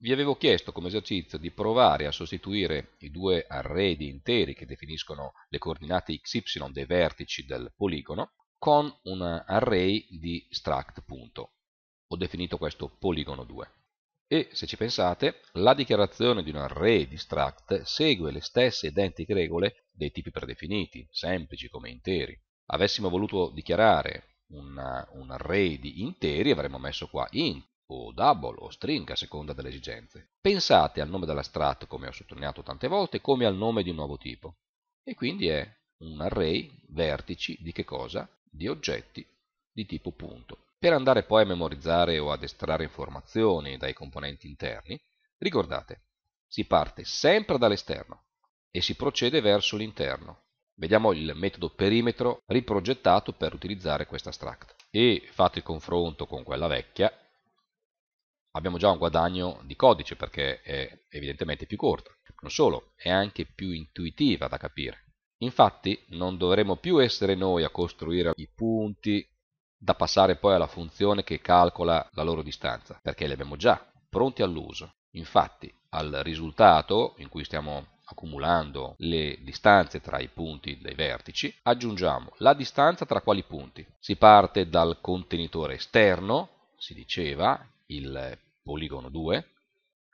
vi avevo chiesto come esercizio di provare a sostituire i due arredi interi che definiscono le coordinate xy dei vertici del poligono con un array di struct punto. Ho definito questo poligono 2. E se ci pensate, la dichiarazione di un array di struct segue le stesse identiche regole dei tipi predefiniti, semplici come interi. Avessimo voluto dichiarare una, un array di interi avremmo messo qua int o double o string a seconda delle esigenze. Pensate al nome dell'astratto, come ho sottolineato tante volte, come al nome di un nuovo tipo. E quindi è un array vertici di che cosa? Di oggetti di tipo punto. Per andare poi a memorizzare o ad estrarre informazioni dai componenti interni, ricordate, si parte sempre dall'esterno e si procede verso l'interno. Vediamo il metodo perimetro riprogettato per utilizzare questa struct e fate il confronto con quella vecchia abbiamo già un guadagno di codice perché è evidentemente più corta. Non solo, è anche più intuitiva da capire. Infatti non dovremo più essere noi a costruire i punti da passare poi alla funzione che calcola la loro distanza, perché li abbiamo già pronti all'uso. Infatti al risultato in cui stiamo accumulando le distanze tra i punti dei vertici, aggiungiamo la distanza tra quali punti. Si parte dal contenitore esterno, si diceva, il poligono 2.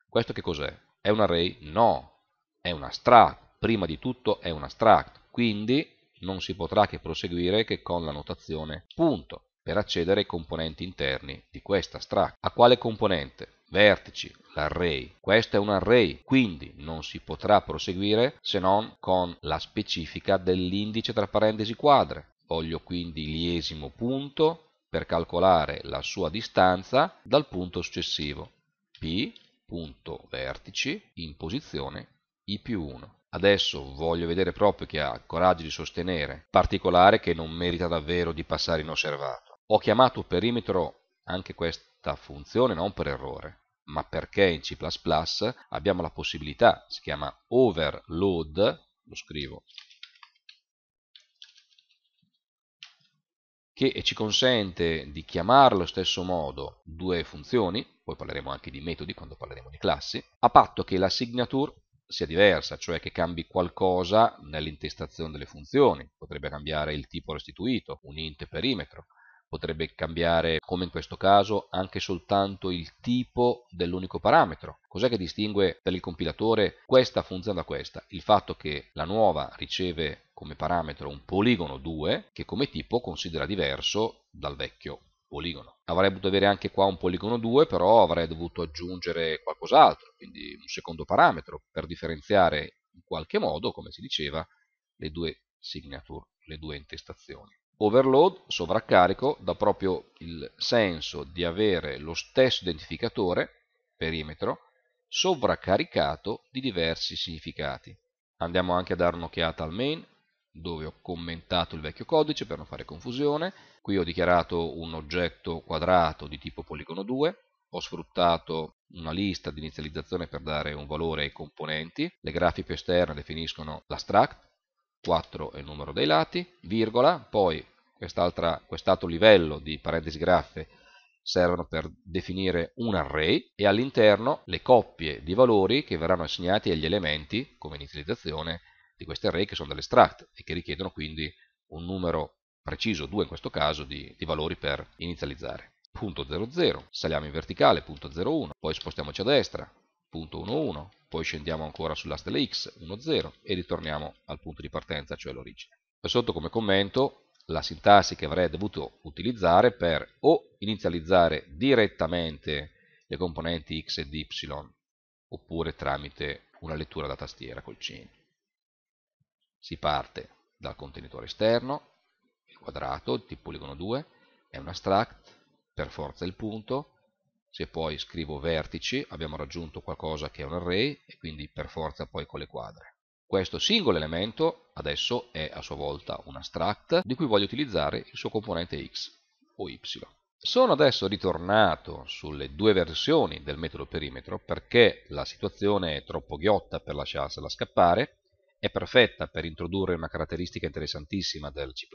Questo che cos'è? È un array? No, è una abstract, prima di tutto è una abstract, quindi non si potrà che proseguire che con la notazione punto per accedere ai componenti interni di questa abstract. A quale componente? Vertici, l'array. Questo è un array, quindi non si potrà proseguire se non con la specifica dell'indice tra parentesi quadre. Voglio quindi l'esimo punto per calcolare la sua distanza dal punto successivo, P punto vertici in posizione I più 1. Adesso voglio vedere proprio chi ha coraggio di sostenere, particolare che non merita davvero di passare inosservato. Ho chiamato perimetro anche questa funzione non per errore, ma perché in C++ abbiamo la possibilità, si chiama overload, lo scrivo che ci consente di chiamare allo stesso modo due funzioni, poi parleremo anche di metodi quando parleremo di classi, a patto che la signature sia diversa, cioè che cambi qualcosa nell'intestazione delle funzioni, potrebbe cambiare il tipo restituito, un int perimetro, potrebbe cambiare, come in questo caso, anche soltanto il tipo dell'unico parametro. Cos'è che distingue per il compilatore questa funzione da questa? Il fatto che la nuova riceve come parametro un poligono 2 che come tipo considera diverso dal vecchio poligono. Avrei potuto avere anche qua un poligono 2, però avrei dovuto aggiungere qualcos'altro, quindi un secondo parametro per differenziare in qualche modo, come si diceva, le due signature, le due intestazioni. Overload, sovraccarico, dà proprio il senso di avere lo stesso identificatore, perimetro, sovraccaricato di diversi significati. Andiamo anche a dare un'occhiata al main, dove ho commentato il vecchio codice per non fare confusione. Qui ho dichiarato un oggetto quadrato di tipo poligono 2, ho sfruttato una lista di inizializzazione per dare un valore ai componenti, le grafiche esterne definiscono l'abstract, 4 è il numero dei lati, virgola, poi quest'altro quest livello di parentesi graffe servono per definire un array e all'interno le coppie di valori che verranno assegnati agli elementi come inizializzazione di questi array che sono delle struct e che richiedono quindi un numero preciso, 2 in questo caso, di, di valori per inizializzare. Punto 00, saliamo in verticale, punto 01, poi spostiamoci a destra, punto 1, poi scendiamo ancora sulla stella x, 1, e ritorniamo al punto di partenza, cioè l'origine. Poi sotto come commento la sintassi che avrei dovuto utilizzare per o inizializzare direttamente le componenti x ed y oppure tramite una lettura da tastiera col cigno. Si parte dal contenitore esterno, il quadrato, il tipo poligono 2, è un abstract, per forza il punto, se poi scrivo vertici abbiamo raggiunto qualcosa che è un array e quindi per forza poi con le quadre. Questo singolo elemento adesso è a sua volta un abstract di cui voglio utilizzare il suo componente x o y. Sono adesso ritornato sulle due versioni del metodo perimetro perché la situazione è troppo ghiotta per lasciarsela scappare è perfetta per introdurre una caratteristica interessantissima del C++.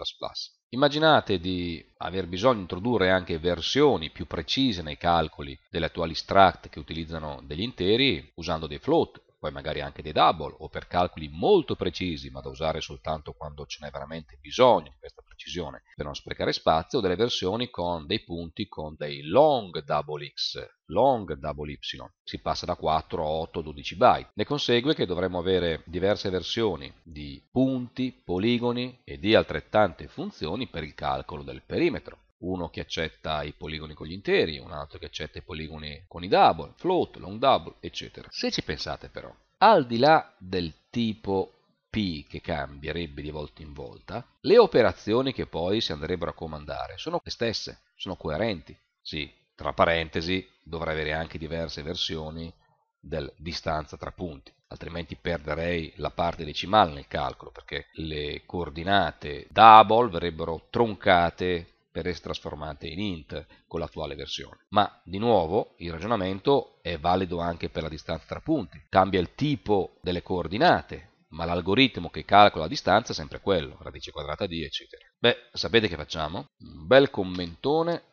Immaginate di aver bisogno di introdurre anche versioni più precise nei calcoli delle attuali struct che utilizzano degli interi usando dei float, poi magari anche dei double o per calcoli molto precisi ma da usare soltanto quando ce n'è veramente bisogno di questa precisione per non sprecare spazio, delle versioni con dei punti con dei long double x, long double y, si passa da 4 a 8 12 byte. Ne consegue che dovremmo avere diverse versioni di punti, poligoni e di altrettante funzioni per il calcolo del perimetro uno che accetta i poligoni con gli interi, un altro che accetta i poligoni con i double, float, long double, eccetera. Se ci pensate però, al di là del tipo P che cambierebbe di volta in volta, le operazioni che poi si andrebbero a comandare sono le stesse, sono coerenti. Sì, tra parentesi dovrei avere anche diverse versioni del distanza tra punti, altrimenti perderei la parte decimale nel calcolo perché le coordinate double verrebbero troncate per essere trasformate in int con l'attuale versione. Ma di nuovo il ragionamento è valido anche per la distanza tra punti. Cambia il tipo delle coordinate, ma l'algoritmo che calcola la distanza è sempre quello, radice quadrata di, eccetera. Beh, sapete che facciamo? Un bel commentone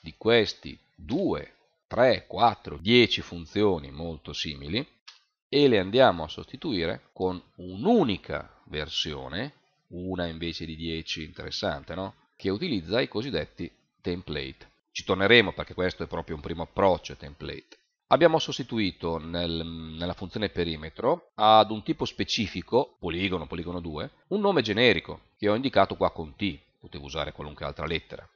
di questi 2, 3, 4, 10 funzioni molto simili e le andiamo a sostituire con un'unica versione, una invece di 10, interessante, no? Che utilizza i cosiddetti template. Ci torneremo perché questo è proprio un primo approccio template. Abbiamo sostituito nel, nella funzione perimetro ad un tipo specifico, poligono, poligono 2, un nome generico che ho indicato qua con t, potevo usare qualunque altra lettera.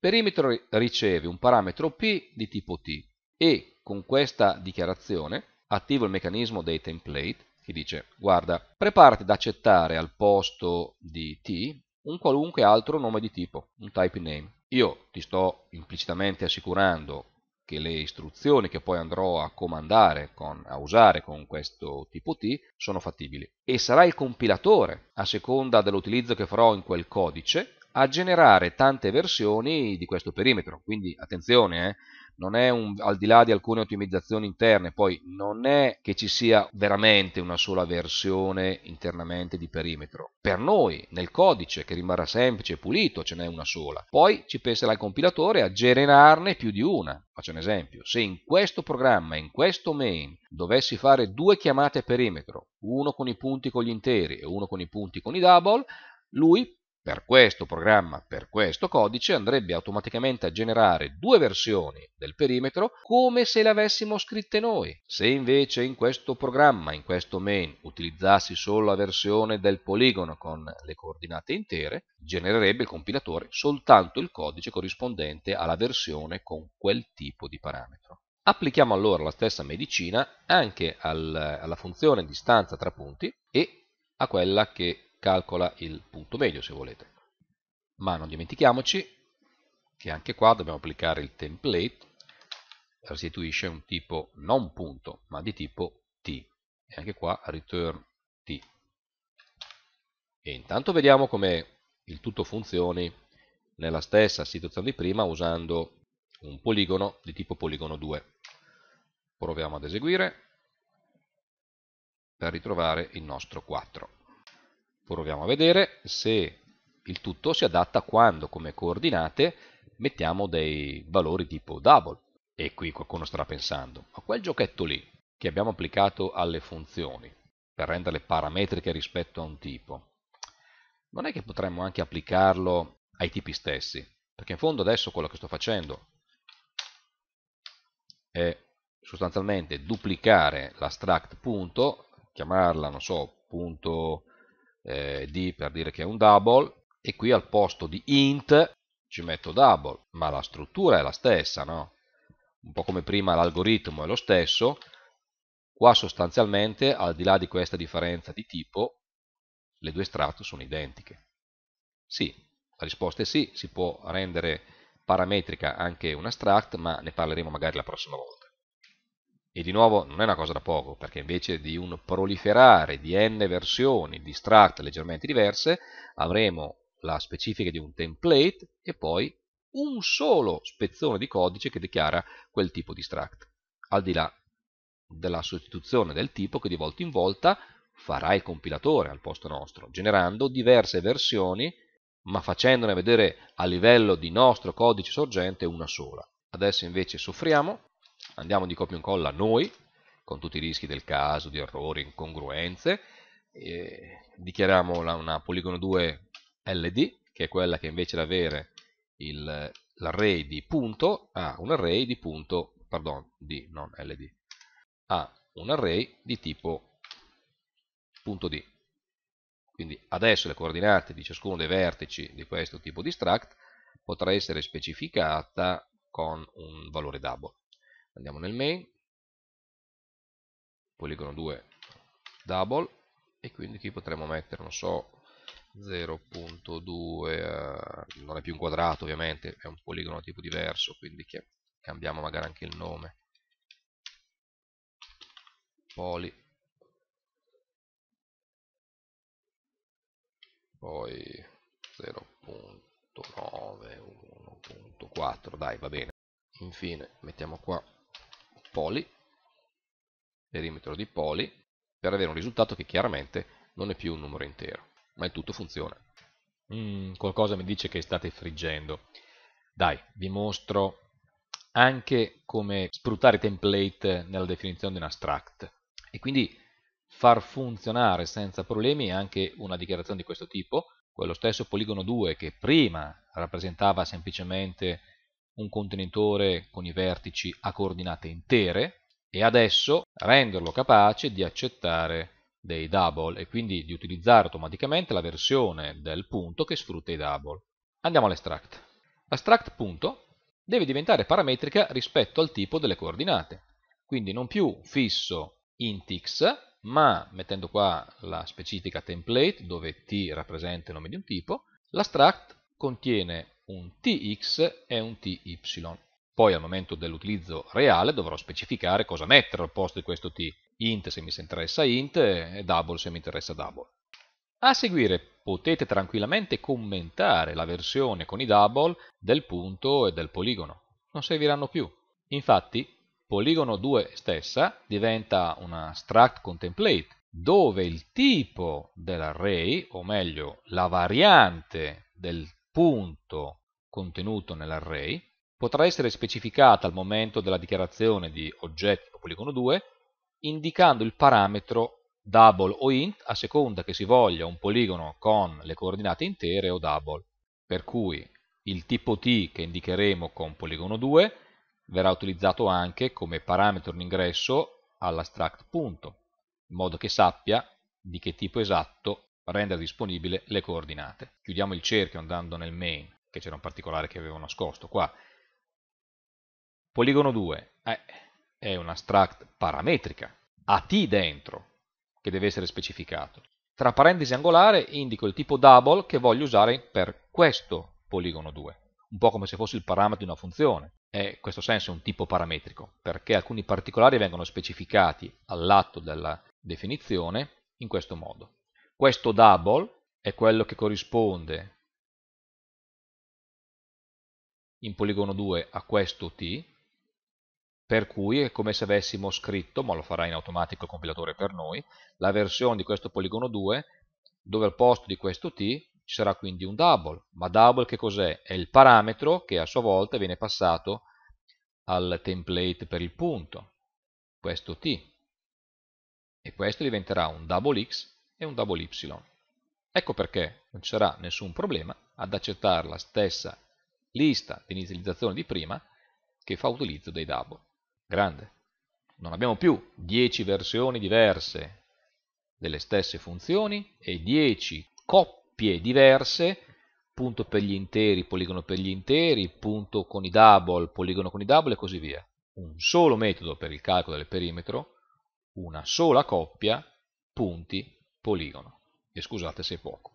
Perimetro riceve un parametro p di tipo t e con questa dichiarazione attivo il meccanismo dei template che dice guarda, preparati ad accettare al posto di t un qualunque altro nome di tipo, un type name. Io ti sto implicitamente assicurando che le istruzioni che poi andrò a comandare, con, a usare con questo tipo T, sono fattibili. E sarà il compilatore, a seconda dell'utilizzo che farò in quel codice, a generare tante versioni di questo perimetro. Quindi attenzione, eh, non è un, al di là di alcune ottimizzazioni interne, poi non è che ci sia veramente una sola versione internamente di perimetro. Per noi, nel codice, che rimarrà semplice e pulito, ce n'è una sola. Poi ci penserà il compilatore a generarne più di una. Faccio un esempio, se in questo programma, in questo main, dovessi fare due chiamate a perimetro, uno con i punti con gli interi e uno con i punti con i double, lui per questo programma, per questo codice, andrebbe automaticamente a generare due versioni del perimetro come se le avessimo scritte noi. Se invece in questo programma, in questo main, utilizzassi solo la versione del poligono con le coordinate intere, genererebbe il compilatore soltanto il codice corrispondente alla versione con quel tipo di parametro. Applichiamo allora la stessa medicina anche al, alla funzione distanza tra punti e a quella che calcola il punto medio se volete. Ma non dimentichiamoci che anche qua dobbiamo applicare il template, restituisce un tipo non punto ma di tipo t e anche qua return t. E intanto vediamo come il tutto funzioni nella stessa situazione di prima usando un poligono di tipo poligono 2. Proviamo ad eseguire per ritrovare il nostro 4. Proviamo a vedere se il tutto si adatta quando come coordinate mettiamo dei valori tipo double. E qui qualcuno starà pensando, ma quel giochetto lì che abbiamo applicato alle funzioni per renderle parametriche rispetto a un tipo, non è che potremmo anche applicarlo ai tipi stessi, perché in fondo adesso quello che sto facendo è sostanzialmente duplicare l'astract punto, chiamarla, non so, punto eh, d per dire che è un double e qui al posto di int ci metto double, ma la struttura è la stessa, no? Un po' come prima l'algoritmo è lo stesso, qua sostanzialmente al di là di questa differenza di tipo le due strato sono identiche. Sì, la risposta è sì, si può rendere parametrica anche una struct, ma ne parleremo magari la prossima volta. E di nuovo non è una cosa da poco, perché invece di un proliferare di n versioni di struct leggermente diverse, avremo la specifica di un template e poi un solo spezzone di codice che dichiara quel tipo di struct, al di là della sostituzione del tipo che di volta in volta farà il compilatore al posto nostro, generando diverse versioni, ma facendone vedere a livello di nostro codice sorgente una sola. Adesso invece soffriamo andiamo di copia e incolla noi, con tutti i rischi del caso, di errori, incongruenze, dichiariamo una poligono 2 LD, che è quella che invece di avere l'array di punto, ha un array di punto, pardon, di non LD, ha un array di tipo punto D. Quindi adesso le coordinate di ciascuno dei vertici di questo tipo di struct potrà essere specificata con un valore double andiamo nel main poligono 2 double e quindi qui potremmo mettere non so 0.2 eh, non è più un quadrato ovviamente è un poligono tipo diverso quindi che cambiamo magari anche il nome poli poi 0.9 1.4 dai va bene infine mettiamo qua poli, perimetro di poli, per avere un risultato che chiaramente non è più un numero intero, ma il tutto funziona. Mm, qualcosa mi dice che state friggendo. Dai, vi mostro anche come sfruttare template nella definizione di un abstract e quindi far funzionare senza problemi anche una dichiarazione di questo tipo, quello stesso poligono 2 che prima rappresentava semplicemente un contenitore con i vertici a coordinate intere e adesso renderlo capace di accettare dei double e quindi di utilizzare automaticamente la versione del punto che sfrutta i double. Andiamo all'extract. La struct punto deve diventare parametrica rispetto al tipo delle coordinate, quindi non più fisso int x, ma mettendo qua la specifica template dove t rappresenta il nome di un tipo, la struct contiene un tx e un ty. Poi al momento dell'utilizzo reale dovrò specificare cosa mettere al posto di questo t, int se mi interessa int e double se mi interessa double. A seguire potete tranquillamente commentare la versione con i double del punto e del poligono, non serviranno più. Infatti poligono 2 stessa diventa una struct con template dove il tipo dell'array, o meglio la variante del punto contenuto nell'array potrà essere specificata al momento della dichiarazione di oggetto poligono 2 indicando il parametro double o int a seconda che si voglia un poligono con le coordinate intere o double. Per cui il tipo t che indicheremo con poligono 2 verrà utilizzato anche come parametro in ingresso all'abstract punto, in modo che sappia di che tipo esatto rendere disponibile le coordinate. Chiudiamo il cerchio andando nel main, che c'era un particolare che avevo nascosto qua. Poligono 2 eh, è una struct parametrica, a t dentro, che deve essere specificato. Tra parentesi angolare indico il tipo double che voglio usare per questo poligono 2, un po' come se fosse il parametro di una funzione. È in questo senso un tipo parametrico, perché alcuni particolari vengono specificati all'atto della definizione in questo modo. Questo double è quello che corrisponde in poligono 2 a questo t, per cui è come se avessimo scritto, ma lo farà in automatico il compilatore per noi, la versione di questo poligono 2 dove al posto di questo t ci sarà quindi un double, ma double che cos'è? È il parametro che a sua volta viene passato al template per il punto, questo t, e questo diventerà un double x e un double y. Ecco perché non ci sarà nessun problema ad accettare la stessa lista di inizializzazione di prima che fa utilizzo dei double. Grande. Non abbiamo più 10 versioni diverse delle stesse funzioni e 10 coppie diverse, punto per gli interi, poligono per gli interi, punto con i double, poligono con i double e così via. Un solo metodo per il calcolo del perimetro, una sola coppia, punti poligono. E scusate se è poco.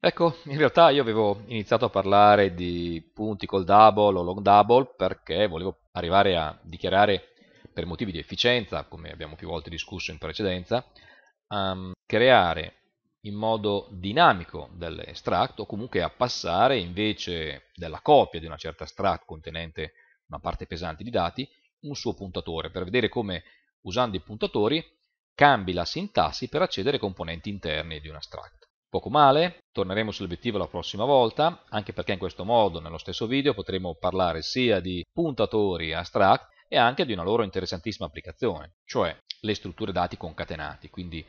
Ecco, in realtà io avevo iniziato a parlare di punti col double o long double perché volevo arrivare a dichiarare per motivi di efficienza, come abbiamo più volte discusso in precedenza, um, creare in modo dinamico dell'estratto o comunque a passare invece della copia di una certa strat contenente una parte pesante di dati un suo puntatore per vedere come usando i puntatori cambi la sintassi per accedere ai componenti interni di un astract. Poco male, torneremo sull'obiettivo la prossima volta, anche perché in questo modo nello stesso video potremo parlare sia di puntatori astract e anche di una loro interessantissima applicazione, cioè le strutture dati concatenati, quindi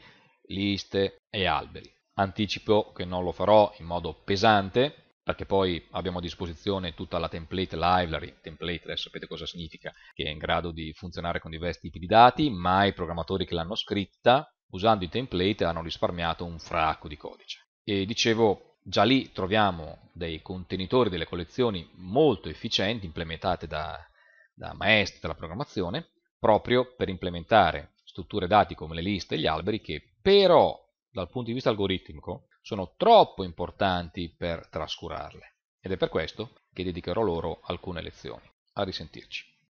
liste e alberi. Anticipo che non lo farò in modo pesante perché poi abbiamo a disposizione tutta la template library, template sapete cosa significa, che è in grado di funzionare con diversi tipi di dati, ma i programmatori che l'hanno scritta, usando i template, hanno risparmiato un fracco di codice. E dicevo, già lì troviamo dei contenitori, delle collezioni molto efficienti, implementate da, da maestri della programmazione, proprio per implementare strutture dati come le liste e gli alberi, che però, dal punto di vista algoritmico, sono troppo importanti per trascurarle ed è per questo che dedicherò loro alcune lezioni. A risentirci.